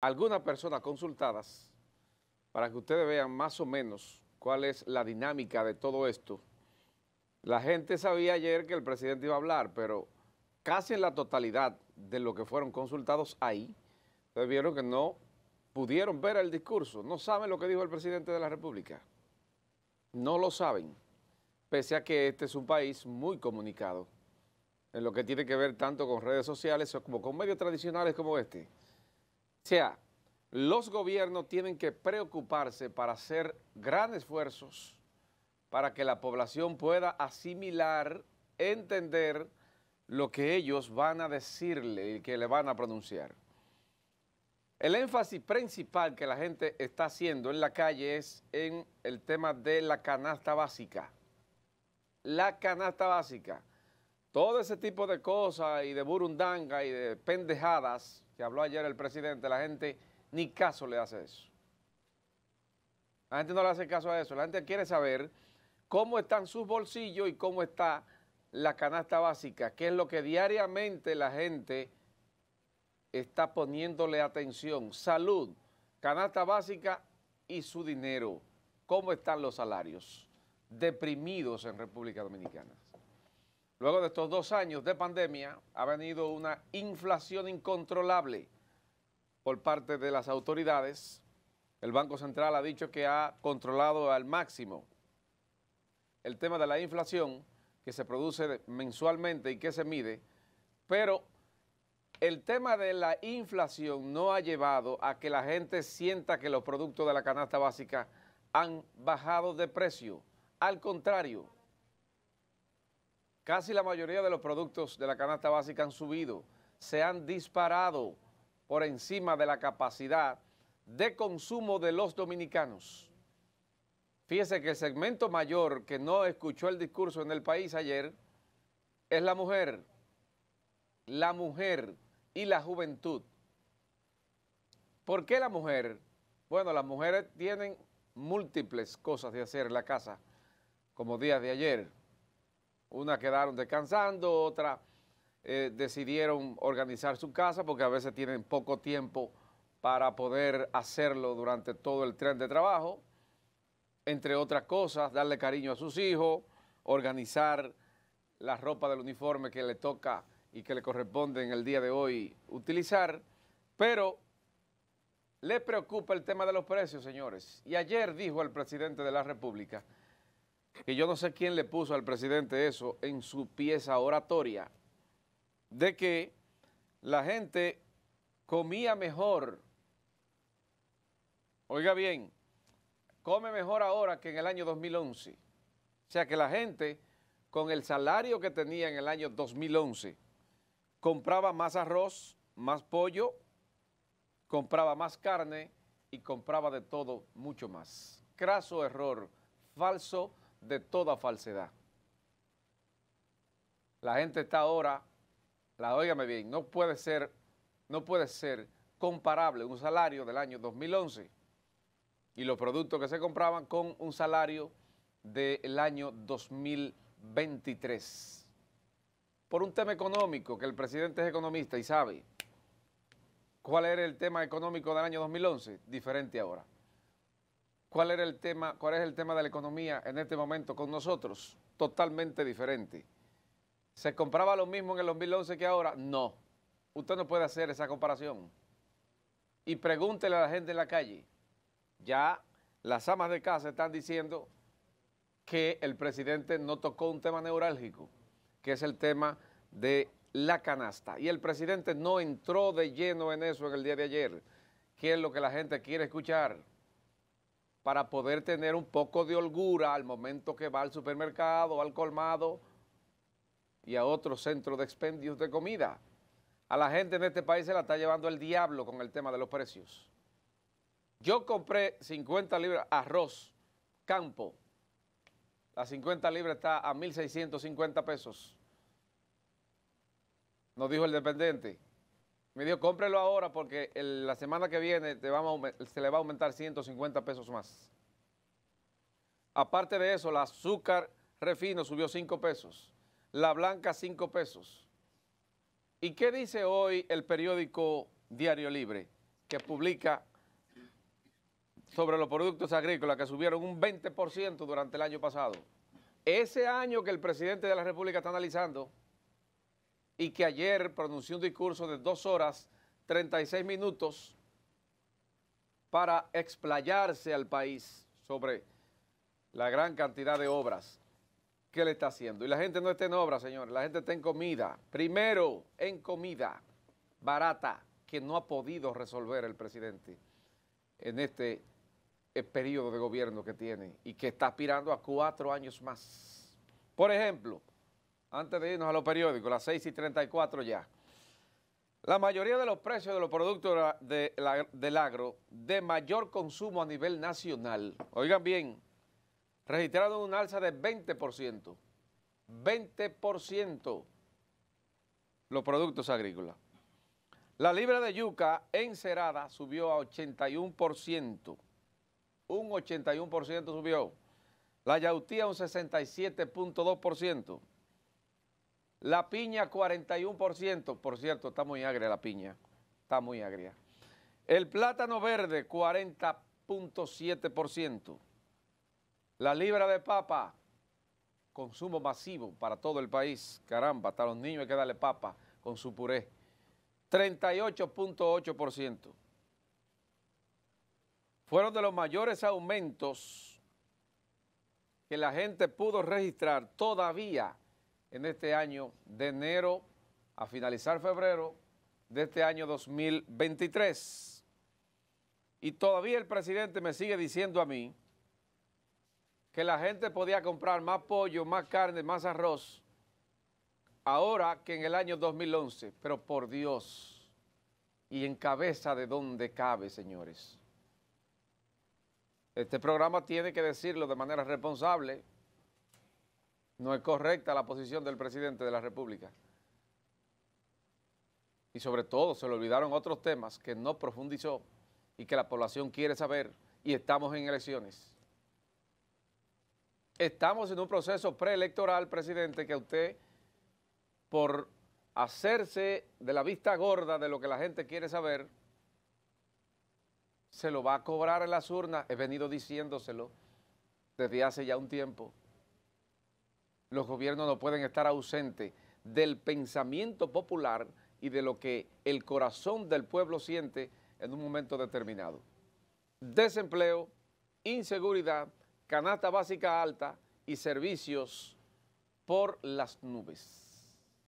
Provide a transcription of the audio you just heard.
algunas personas consultadas para que ustedes vean más o menos cuál es la dinámica de todo esto. La gente sabía ayer que el presidente iba a hablar, pero casi en la totalidad de lo que fueron consultados ahí, ustedes vieron que no pudieron ver el discurso, no saben lo que dijo el presidente de la República, no lo saben, pese a que este es un país muy comunicado en lo que tiene que ver tanto con redes sociales como con medios tradicionales como este sea, los gobiernos tienen que preocuparse para hacer grandes esfuerzos para que la población pueda asimilar, entender lo que ellos van a decirle y que le van a pronunciar. El énfasis principal que la gente está haciendo en la calle es en el tema de la canasta básica. La canasta básica. Todo ese tipo de cosas y de burundanga y de pendejadas que habló ayer el presidente, la gente ni caso le hace eso. La gente no le hace caso a eso. La gente quiere saber cómo están sus bolsillos y cómo está la canasta básica, que es lo que diariamente la gente está poniéndole atención. Salud, canasta básica y su dinero. ¿Cómo están los salarios? Deprimidos en República Dominicana. Luego de estos dos años de pandemia, ha venido una inflación incontrolable por parte de las autoridades. El Banco Central ha dicho que ha controlado al máximo el tema de la inflación que se produce mensualmente y que se mide, pero el tema de la inflación no ha llevado a que la gente sienta que los productos de la canasta básica han bajado de precio. Al contrario, Casi la mayoría de los productos de la canasta básica han subido, se han disparado por encima de la capacidad de consumo de los dominicanos. Fíjese que el segmento mayor que no escuchó el discurso en el país ayer es la mujer, la mujer y la juventud. ¿Por qué la mujer? Bueno, las mujeres tienen múltiples cosas de hacer en la casa, como días de ayer una quedaron descansando, otra eh, decidieron organizar su casa porque a veces tienen poco tiempo para poder hacerlo durante todo el tren de trabajo. Entre otras cosas, darle cariño a sus hijos, organizar la ropa del uniforme que le toca y que le corresponde en el día de hoy utilizar. Pero le preocupa el tema de los precios, señores. Y ayer dijo el presidente de la República y yo no sé quién le puso al presidente eso en su pieza oratoria, de que la gente comía mejor. Oiga bien, come mejor ahora que en el año 2011. O sea que la gente, con el salario que tenía en el año 2011, compraba más arroz, más pollo, compraba más carne y compraba de todo mucho más. Craso error, falso de toda falsedad. La gente está ahora, la óigame bien, no puede ser, no puede ser comparable un salario del año 2011 y los productos que se compraban con un salario del año 2023. Por un tema económico, que el presidente es economista y sabe cuál era el tema económico del año 2011, diferente ahora. ¿Cuál, era el tema, ¿Cuál es el tema de la economía en este momento con nosotros? Totalmente diferente. ¿Se compraba lo mismo en el 2011 que ahora? No. Usted no puede hacer esa comparación. Y pregúntele a la gente en la calle. Ya las amas de casa están diciendo que el presidente no tocó un tema neurálgico, que es el tema de la canasta. Y el presidente no entró de lleno en eso en el día de ayer, ¿Qué es lo que la gente quiere escuchar para poder tener un poco de holgura al momento que va al supermercado, al colmado y a otros centros de expendios de comida. A la gente en este país se la está llevando el diablo con el tema de los precios. Yo compré 50 libras arroz, campo. La 50 libras está a 1.650 pesos. Nos dijo el dependiente. Me dijo, cómprelo ahora porque la semana que viene te vamos se le va a aumentar 150 pesos más. Aparte de eso, el azúcar refino subió 5 pesos, la blanca 5 pesos. ¿Y qué dice hoy el periódico Diario Libre que publica sobre los productos agrícolas que subieron un 20% durante el año pasado? Ese año que el presidente de la República está analizando, y que ayer pronunció un discurso de dos horas 36 minutos para explayarse al país sobre la gran cantidad de obras que le está haciendo. Y la gente no está en obras, señores, la gente está en comida. Primero, en comida barata que no ha podido resolver el presidente en este eh, periodo de gobierno que tiene y que está aspirando a cuatro años más. Por ejemplo, antes de irnos a los periódicos, las 6 y 34 ya. La mayoría de los precios de los productos del agro de mayor consumo a nivel nacional, oigan bien, registraron un alza de 20%. 20% los productos agrícolas. La libra de yuca encerada subió a 81%. Un 81% subió. La yautía un 67.2%. La piña 41%, por cierto, está muy agria la piña, está muy agria. El plátano verde 40.7%. La libra de papa, consumo masivo para todo el país. Caramba, hasta los niños hay que darle papa con su puré. 38.8%. Fueron de los mayores aumentos que la gente pudo registrar todavía en este año, de enero a finalizar febrero de este año 2023. Y todavía el presidente me sigue diciendo a mí que la gente podía comprar más pollo, más carne, más arroz ahora que en el año 2011. Pero por Dios, y en cabeza de donde cabe, señores. Este programa tiene que decirlo de manera responsable no es correcta la posición del presidente de la República. Y sobre todo se le olvidaron otros temas que no profundizó y que la población quiere saber y estamos en elecciones. Estamos en un proceso preelectoral, presidente, que usted, por hacerse de la vista gorda de lo que la gente quiere saber, se lo va a cobrar en las urnas. He venido diciéndoselo desde hace ya un tiempo los gobiernos no pueden estar ausentes del pensamiento popular y de lo que el corazón del pueblo siente en un momento determinado. Desempleo, inseguridad, canasta básica alta y servicios por las nubes.